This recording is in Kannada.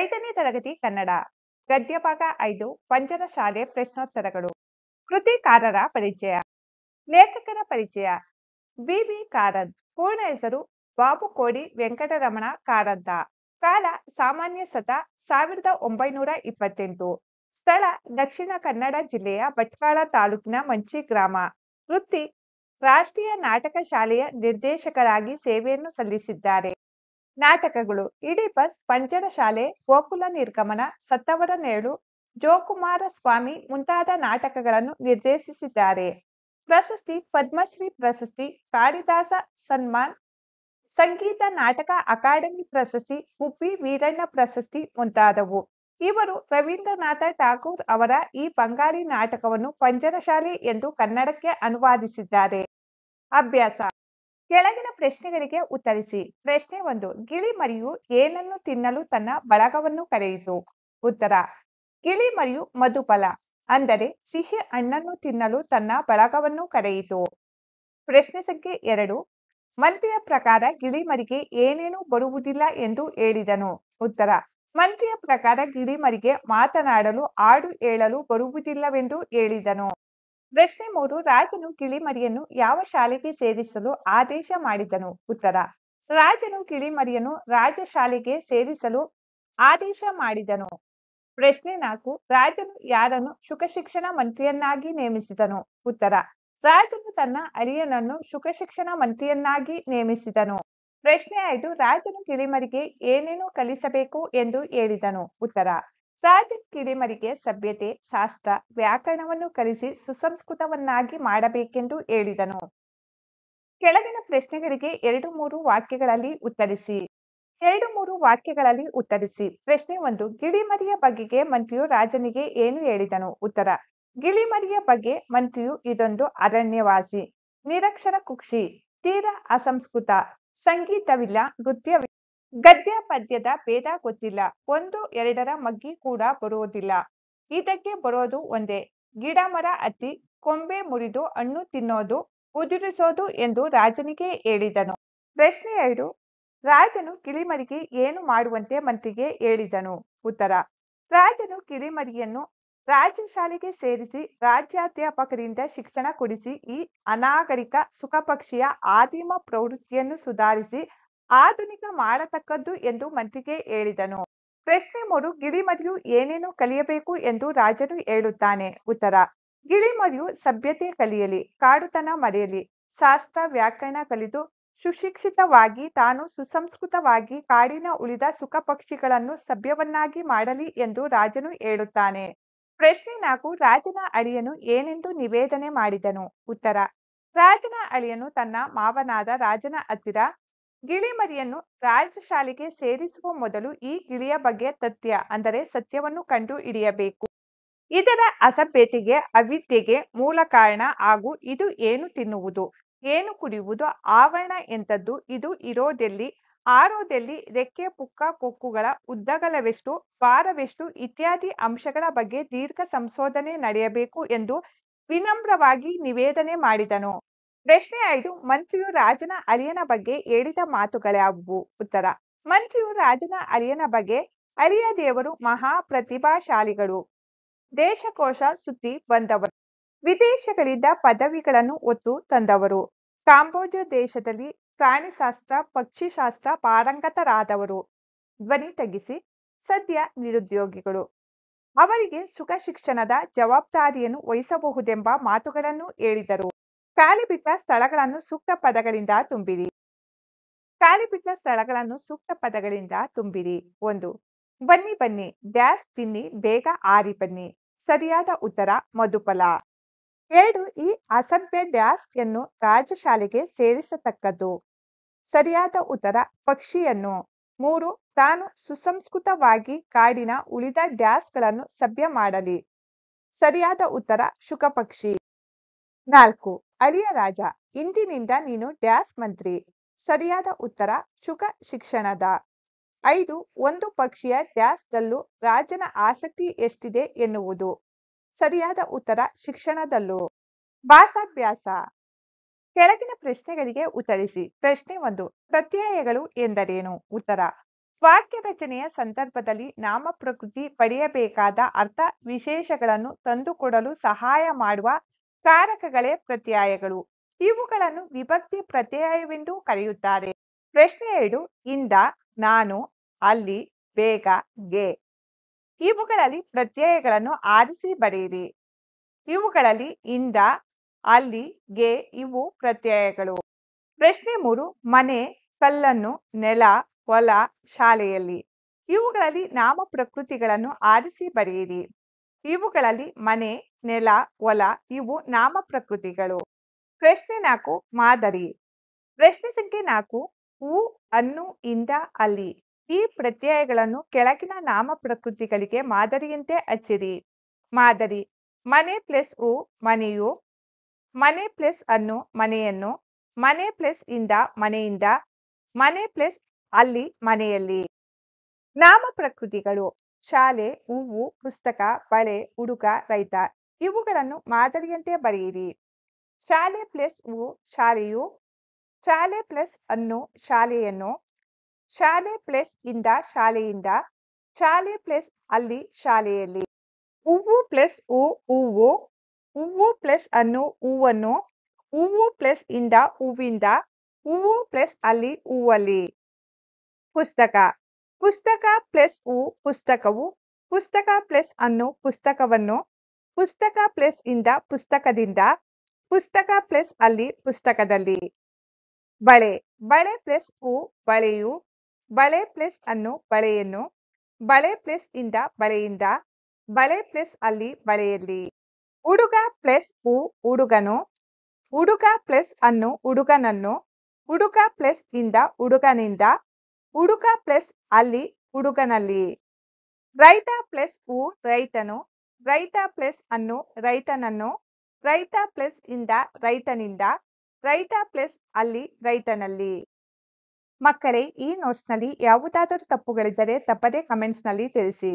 ಐದನೇ ತರಗತಿ ಕನ್ನಡ ಗದ್ಯಭಾಗ ಐದು ಪಂಜರ ಶಾಲೆ ಪ್ರಶ್ನೋತ್ತರಗಳು ಕೃತಿಕಾರರ ಪರಿಚಯ ಲೇಖಕರ ಪರಿಚಯ ಬಿ ಬಿ ಕಾರಂತ್ ಪೂರ್ಣ ಹೆಸರು ಬಾಬು ಕೋಡಿ ವೆಂಕಟರಮಣ ಕಾರಂತ ಕಾಲ ಸಾಮಾನ್ಯ ಸತ ಸಾವಿರದ ಒಂಬೈನೂರ ಇಪ್ಪತ್ತೆಂಟು ಸ್ಥಳ ದಕ್ಷಿಣ ಕನ್ನಡ ಜಿಲ್ಲೆಯ ಬಟ್ವಾಳ ತಾಲೂಕಿನ ಮಂಚಿ ಗ್ರಾಮ ವೃತ್ತಿ ರಾಷ್ಟ್ರೀಯ ನಾಟಕ ಶಾಲೆಯ ನಿರ್ದೇಶಕರಾಗಿ ಸೇವೆಯನ್ನು ಸಲ್ಲಿಸಿದ್ದಾರೆ ನಾಟಕಗಳು ಇಡೀ ಬಸ್ ಶಾಲೆ ಗೋಕುಲ ನಿರ್ಗಮನ ಸತ್ತವರ ನೇಳು ಜೋಕುಮಾರ ಸ್ವಾಮಿ ಮುಂತಾದ ನಾಟಕಗಳನ್ನು ನಿರ್ದೇಶಿಸಿದ್ದಾರೆ ಪ್ರಶಸ್ತಿ ಪದ್ಮಶ್ರೀ ಪ್ರಶಸ್ತಿ ಕಾಳಿದಾಸ ಸನ್ಮಾನ್ ಸಂಗೀತ ನಾಟಕ ಅಕಾಡೆಮಿ ಪ್ರಶಸ್ತಿ ಉಪ್ಪಿ ವೀರಣ್ಣ ಪ್ರಶಸ್ತಿ ಮುಂತಾದವು ಇವರು ರವೀಂದ್ರನಾಥ ಠಾಕೂರ್ ಅವರ ಈ ಬಂಗಾಳಿ ನಾಟಕವನ್ನು ಪಂಜರಶಾಲೆ ಎಂದು ಕನ್ನಡಕ್ಕೆ ಅನುವಾದಿಸಿದ್ದಾರೆ ಅಭ್ಯಾಸ ಕೆಳಗಿನ ಪ್ರಶ್ನೆಗಳಿಗೆ ಉತ್ತರಿಸಿ ಪ್ರಶ್ನೆ ಒಂದು ಗಿಳಿ ಮರಿಯು ಏನನ್ನು ತಿನ್ನಲು ತನ್ನ ಬಳಗವನ್ನು ಕರೆಯಿತು ಉತ್ತರ ಗಿಳಿ ಮರಿಯು ಮಧುಫಲ ಅಂದರೆ ಸಿಹಿ ಹಣ್ಣನ್ನು ತಿನ್ನಲು ತನ್ನ ಬಳಗವನ್ನು ಕರೆಯಿತು ಪ್ರಶ್ನೆ ಸಂಖ್ಯೆ ಎರಡು ಮಂತ್ರಿಯ ಪ್ರಕಾರ ಗಿಳಿಮರಿಗೆ ಏನೇನು ಬರುವುದಿಲ್ಲ ಎಂದು ಹೇಳಿದನು ಉತ್ತರ ಮಂತ್ರಿಯ ಪ್ರಕಾರ ಗಿಳಿಮರಿಗೆ ಮಾತನಾಡಲು ಹಾಡು ಹೇಳಲು ಬರುವುದಿಲ್ಲವೆಂದು ಹೇಳಿದನು ಪ್ರಶ್ನೆ ಮೂರು ರಾಜನು ಕಿಳಿಮರಿಯನ್ನು ಯಾವ ಶಾಲೆಗೆ ಸೇರಿಸಲು ಆದೇಶ ಮಾಡಿದನು ಉತ್ತರ ರಾಜನು ಕಿಳಿಮರಿಯನ್ನು ರಾಜ ಶಾಲೆಗೆ ಸೇರಿಸಲು ಆದೇಶ ಮಾಡಿದನು ಪ್ರಶ್ನೆ ನಾಲ್ಕು ರಾಜನು ಯಾರನ್ನು ಶಿಕ್ಷಣ ಮಂತ್ರಿಯನ್ನಾಗಿ ನೇಮಿಸಿದನು ಉತ್ತರ ರಾಜನು ತನ್ನ ಅರಿಯನನ್ನು ಶಿಕ್ಷಣ ಮಂತ್ರಿಯನ್ನಾಗಿ ನೇಮಿಸಿದನು ಪ್ರಶ್ನೆ ಐದು ರಾಜನು ಕಿಳಿಮರಿಗೆ ಏನೇನು ಕಲಿಸಬೇಕು ಎಂದು ಹೇಳಿದನು ಉತ್ತರ ಪ್ರಾಜೆಕ್ಟ್ ಕಿಡಿಮರಿಗೆ ಸಭ್ಯತೆ ಶಾಸ್ತ್ರ ವ್ಯಾಕರಣವನ್ನು ಕಲಿಸಿ ಸುಸಂಸ್ಕೃತವನ್ನಾಗಿ ಮಾಡಬೇಕೆಂದು ಹೇಳಿದನು ಕೆಳಗಿನ ಪ್ರಶ್ನೆಗಳಿಗೆ ಎರಡು ಮೂರು ವಾಕ್ಯಗಳಲ್ಲಿ ಉತ್ತರಿಸಿ ಎರಡು ಮೂರು ವಾಕ್ಯಗಳಲ್ಲಿ ಉತ್ತರಿಸಿ ಪ್ರಶ್ನೆ ಒಂದು ಗಿಳಿಮರಿಯ ಬಗೆಗೆ ಮಂತ್ರಿಯು ರಾಜನಿಗೆ ಏನು ಹೇಳಿದನು ಉತ್ತರ ಗಿಳಿಮರಿಯ ಬಗ್ಗೆ ಮಂತ್ರಿಯು ಇದೊಂದು ಅರಣ್ಯವಾಸಿ ನಿರಕ್ಷರ ಕುಕ್ಷಿ ತೀರ ಅಸಂಸ್ಕೃತ ಸಂಗೀತವಿಲ್ಲ ನೃತ್ಯ ಗದ್ಯ ಪದ್ಯದ ಭೇದ ಗೊತ್ತಿಲ್ಲ ಒಂದು ಎರಡರ ಮಗ್ಗಿ ಕೂಡ ಬರುವುದಿಲ್ಲ ಇದಕ್ಕೆ ಬರೋದು ಒಂದೇ ಗಿಡ ಮರ ಹತ್ತಿ ಕೊಂಬೆ ಮುರಿದು ಹಣ್ಣು ತಿನ್ನೋದು ಉದುರಿಸೋದು ಎಂದು ರಾಜನಿಗೆ ಹೇಳಿದನು ಪ್ರಶ್ನೆ ಎರಡು ರಾಜನು ಕಿಳಿಮರಿಗೆ ಏನು ಮಾಡುವಂತೆ ಮಂತ್ರಿಗೆ ಹೇಳಿದನು ಉತ್ತರ ರಾಜನು ಕಿಳಿಮರಿಯನ್ನು ರಾಜ್ಯ ಶಾಲೆಗೆ ಸೇರಿಸಿ ರಾಜ್ಯಾಧ್ಯಾಪಕರಿಂದ ಶಿಕ್ಷಣ ಕೊಡಿಸಿ ಈ ಅನಾಗರಿಕ ಸುಖಪಕ್ಷಿಯ ಆದಿಮ ಪ್ರವೃತ್ತಿಯನ್ನು ಸುಧಾರಿಸಿ ಆಧುನಿಕ ಮಾಡತಕ್ಕದ್ದು ಎಂದು ಮಂತ್ರಿಗೆ ಹೇಳಿದನು ಪ್ರಶ್ನೆ ಮೂರು ಮರಿಯು ಏನೇನು ಕಲಿಯಬೇಕು ಎಂದು ರಾಜನು ಹೇಳುತ್ತಾನೆ ಉತ್ತರ ಗಿಳಿಮರಿಯು ಸಭ್ಯತೆ ಕಲಿಯಲಿ ಕಾಡುತನ ಮರೆಯಲಿ ಶಾಸ್ತ್ರ ವ್ಯಾಕರಣ ಕಲಿತು ಸುಶಿಕ್ಷಿತವಾಗಿ ತಾನು ಸುಸಂಸ್ಕೃತವಾಗಿ ಕಾಡಿನ ಉಳಿದ ಸುಖ ಪಕ್ಷಿಗಳನ್ನು ಸಭ್ಯವನ್ನಾಗಿ ಮಾಡಲಿ ಎಂದು ರಾಜನು ಹೇಳುತ್ತಾನೆ ಪ್ರಶ್ನೆ ನಾಲ್ಕು ರಾಜನ ಅಳಿಯನು ಏನೆಂದು ನಿವೇದನೆ ಮಾಡಿದನು ಉತ್ತರ ರಾಜನ ಅಳಿಯನು ತನ್ನ ಮಾವನಾದ ರಾಜನ ಹತ್ತಿರ ಗಿಳಿಮರಿಯನ್ನು ಶಾಲೆಗೆ ಸೇರಿಸುವ ಮೊದಲು ಈ ಗಿಳಿಯ ಬಗ್ಗೆ ತಥ್ಯ ಅಂದರೆ ಸತ್ಯವನ್ನು ಕಂಡು ಹಿಡಿಯಬೇಕು ಇದರ ಅಸಭ್ಯತೆಗೆ ಅವಿದ್ಯೆಗೆ ಮೂಲ ಕಾರಣ ಹಾಗೂ ಇದು ಏನು ತಿನ್ನುವುದು ಏನು ಕುಡಿಯುವುದು ಆವರಣ ಎಂಥದ್ದು ಇದು ಇರೋದೆಲ್ಲಿ ಆರೋದೆಲ್ಲಿ ರೆಕ್ಕೆ ಪುಕ್ಕ ಕೊಕ್ಕುಗಳ ಉದ್ದಗಲವೆಷ್ಟು ಭಾರವೆಷ್ಟು ಇತ್ಯಾದಿ ಅಂಶಗಳ ಬಗ್ಗೆ ದೀರ್ಘ ಸಂಶೋಧನೆ ನಡೆಯಬೇಕು ಎಂದು ವಿನಮ್ರವಾಗಿ ನಿವೇದನೆ ಮಾಡಿದನು ಪ್ರಶ್ನೆ ಐದು ಮಂತ್ರಿಯು ರಾಜನ ಅರಿಯನ ಬಗ್ಗೆ ಹೇಳಿದ ಮಾತುಗಳ್ಯಾವುವು ಉತ್ತರ ಮಂತ್ರಿಯು ರಾಜನ ಅರಿಯನ ಬಗ್ಗೆ ಅರಿಯ ದೇವರು ಮಹಾ ಪ್ರತಿಭಾಶಾಲಿಗಳು ದೇಶಕೋಶ ಸುದ್ದಿ ಬಂದವರು ವಿದೇಶಗಳಿಂದ ಪದವಿಗಳನ್ನು ಒತ್ತು ತಂದವರು ಕಾಂಬೋಜ ದೇಶದಲ್ಲಿ ಪ್ರಾಣಿಶಾಸ್ತ್ರ ಪಕ್ಷಿಶಾಸ್ತ್ರ ಪಾರಂಗತರಾದವರು ಧ್ವನಿ ತಗ್ಗಿಸಿ ಸದ್ಯ ನಿರುದ್ಯೋಗಿಗಳು ಅವರಿಗೆ ಸುಖ ಶಿಕ್ಷಣದ ಜವಾಬ್ದಾರಿಯನ್ನು ವಹಿಸಬಹುದೆಂಬ ಮಾತುಗಳನ್ನು ಹೇಳಿದರು ಖಾಲಿ ಬಿಟ್ಟ ಸ್ಥಳಗಳನ್ನು ಸೂಕ್ತ ಪದಗಳಿಂದ ತುಂಬಿರಿ ಖಾಲಿ ಬಿಟ್ಟ ಸ್ಥಳಗಳನ್ನು ಸೂಕ್ತ ಪದಗಳಿಂದ ತುಂಬಿರಿ ಒಂದು ಬನ್ನಿ ಬನ್ನಿ ಡ್ಯಾಸ್ ತಿನ್ನಿ ಬೇಗ ಆರಿ ಬನ್ನಿ ಸರಿಯಾದ ಉತ್ತರ ಮಧುಫಲ ಎರಡು ಈ ಅಸಭ್ಯ ಡ್ಯಾಸ್ ಯನ್ನು ರಾಜಶಾಲೆಗೆ ಸೇರಿಸತಕ್ಕದ್ದು ಸರಿಯಾದ ಉತ್ತರ ಪಕ್ಷಿಯನ್ನು ಮೂರು ತಾನು ಸುಸಂಸ್ಕೃತವಾಗಿ ಕಾಡಿನ ಉಳಿದ ಗಳನ್ನು ಸಭ್ಯ ಮಾಡಲಿ ಸರಿಯಾದ ಉತ್ತರ ಶುಕಪಕ್ಷಿ ನಾಲ್ಕು ಅಳಿಯ ರಾಜ ಇಂದಿನಿಂದ ನೀನು ಡ್ಯಾಸ್ ಮಂತ್ರಿ ಸರಿಯಾದ ಉತ್ತರ ಶುಕ ಶಿಕ್ಷಣದ ಐದು ಒಂದು ಪಕ್ಷಿಯ ಡ್ಯಾಸ್ದಲ್ಲೂ ರಾಜನ ಆಸಕ್ತಿ ಎಷ್ಟಿದೆ ಎನ್ನುವುದು ಸರಿಯಾದ ಉತ್ತರ ಶಿಕ್ಷಣದಲ್ಲೂ ಭಾಸಾಭ್ಯಾಸ ಕೆಳಗಿನ ಪ್ರಶ್ನೆಗಳಿಗೆ ಉತ್ತರಿಸಿ ಪ್ರಶ್ನೆ ಒಂದು ಪ್ರತ್ಯಯಗಳು ಎಂದರೇನು ಉತ್ತರ ವಾಕ್ಯ ರಚನೆಯ ಸಂದರ್ಭದಲ್ಲಿ ನಾಮ ಪ್ರಕೃತಿ ಪಡೆಯಬೇಕಾದ ಅರ್ಥ ವಿಶೇಷಗಳನ್ನು ತಂದುಕೊಡಲು ಸಹಾಯ ಮಾಡುವ ಕಾರಕಗಳೇ ಪ್ರತ್ಯಯಗಳು ಇವುಗಳನ್ನು ವಿಭಕ್ತಿ ಪ್ರತ್ಯಯವೆಂದು ಕರೆಯುತ್ತಾರೆ ಪ್ರಶ್ನೆ ಎರಡು ಇಂದ ನಾನು ಅಲ್ಲಿ ಬೇಗ ಗೆ ಇವುಗಳಲ್ಲಿ ಪ್ರತ್ಯಯಗಳನ್ನು ಆರಿಸಿ ಬರೆಯಿರಿ ಇವುಗಳಲ್ಲಿ ಇಂದ ಅಲ್ಲಿ ಗೆ ಇವು ಪ್ರತ್ಯಯಗಳು ಪ್ರಶ್ನೆ ಮೂರು ಮನೆ ಕಲ್ಲನ್ನು ನೆಲ ಹೊಲ ಶಾಲೆಯಲ್ಲಿ ಇವುಗಳಲ್ಲಿ ನಾಮ ಪ್ರಕೃತಿಗಳನ್ನು ಆರಿಸಿ ಬರೆಯಿರಿ ಇವುಗಳಲ್ಲಿ ಮನೆ ನೆಲ ಒಲ ಇವು ನಾಮ ಪ್ರಕೃತಿಗಳು ಪ್ರಶ್ನೆ ನಾಲ್ಕು ಮಾದರಿ ಪ್ರಶ್ನೆ ಸಂಖ್ಯೆ ನಾಲ್ಕು ಹೂ ಅನ್ನು ಇಂದ ಅಲ್ಲಿ ಈ ಪ್ರತ್ಯಯಗಳನ್ನು ಕೆಳಗಿನ ನಾಮ ಪ್ರಕೃತಿಗಳಿಗೆ ಮಾದರಿಯಂತೆ ಹಚ್ಚಿರಿ ಮಾದರಿ ಮನೆ ಪ್ಲಸ್ ಉ ಮನೆಯು ಮನೆ ಪ್ಲಸ್ ಅನ್ನು ಮನೆಯನ್ನು ಮನೆ ಪ್ಲಸ್ ಇಂದ ಮನೆಯಿಂದ ಮನೆ ಪ್ಲಸ್ ಅಲ್ಲಿ ಮನೆಯಲ್ಲಿ ನಾಮ ಪ್ರಕೃತಿಗಳು ಶಾಲೆ ಹೂವು ಪುಸ್ತಕ ಬಳೆ ಹುಡುಗ ರೈತ ಇವುಗಳನ್ನು ಮಾದರಿಯಂತೆ ಬರೆಯಿರಿ ಶಾಲೆ ಪ್ಲಸ್ ಉ ಶಾಲೆಯು ಶಾಲೆ ಪ್ಲಸ್ ಅನ್ನು ಶಾಲೆಯನ್ನು ಶಾಲೆ ಪ್ಲಸ್ ಇಂದ ಶಾಲೆಯಿಂದ ಶಾಲೆ ಪ್ಲಸ್ ಅಲ್ಲಿ ಶಾಲೆಯಲ್ಲಿ ಹೂವು ಪ್ಲಸ್ ಉ ಹೂವು ಹೂವು ಪ್ಲಸ್ ಅನ್ನು ಹೂವನ್ನು ಹೂವು ಪ್ಲಸ್ ಇಂದ ಹೂವಿಂದ ಹೂವು ಪ್ಲಸ್ ಅಲ್ಲಿ ಹೂವಲ್ಲಿ ಪುಸ್ತಕ ಪುಸ್ತಕ ಪ್ಲಸ್ ಉ ಪುಸ್ತಕವು ಪುಸ್ತಕ ಪ್ಲಸ್ ಅನ್ನು ಪುಸ್ತಕವನ್ನು ಪುಸ್ತಕ ಪ್ಲಸ್ ಇಂದ ಪುಸ್ತಕದಿಂದ ಪುಸ್ತಕ ಪ್ಲಸ್ ಅಲ್ಲಿ ಪುಸ್ತಕದಲ್ಲಿ ಬಳೆ ಬಳೆ ಪ್ಲಸ್ ಉ ಬಳೆಯು ಬಳೆ ಪ್ಲಸ್ ಅನ್ನು ಬಳೆಯನ್ನು ಬಳೆ ಪ್ಲಸ್ ಇಂದ ಬಳೆಯಿಂದ ಬಳೆ ಪ್ಲಸ್ ಅಲ್ಲಿ ಬಳೆಯಲ್ಲಿ ಹುಡುಗ ಪ್ಲಸ್ ಉ ಹುಡುಗನು ಹುಡುಗ ಪ್ಲಸ್ ಅನ್ನು ಹುಡುಗನನ್ನು ಹುಡುಗ ಪ್ಲಸ್ ಇಂದ ಹುಡುಗನಿಂದ ಹುಡುಗ ಪ್ಲಸ್ ಅಲ್ಲಿ ಹುಡುಗನಲ್ಲಿ ರೈತ ಪ್ಲಸ್ ಹೂ ರೈಟನು ರೈತ ಪ್ಲಸ್ ಅನ್ನು ರೈತನನ್ನು ರೈತ ಪ್ಲಸ್ ಇಂದ ರೈತನಿಂದ ರೈತ ಪ್ಲಸ್ ಅಲ್ಲಿ ರೈತನಲ್ಲಿ ಮಕ್ಕಳೇ ಈ ನೋಟ್ಸ್ನಲ್ಲಿ ಯಾವುದಾದರೂ ತಪ್ಪುಗಳಿದ್ದರೆ ತಪ್ಪದೇ ಕಮೆಂಟ್ಸ್ನಲ್ಲಿ ತಿಳಿಸಿ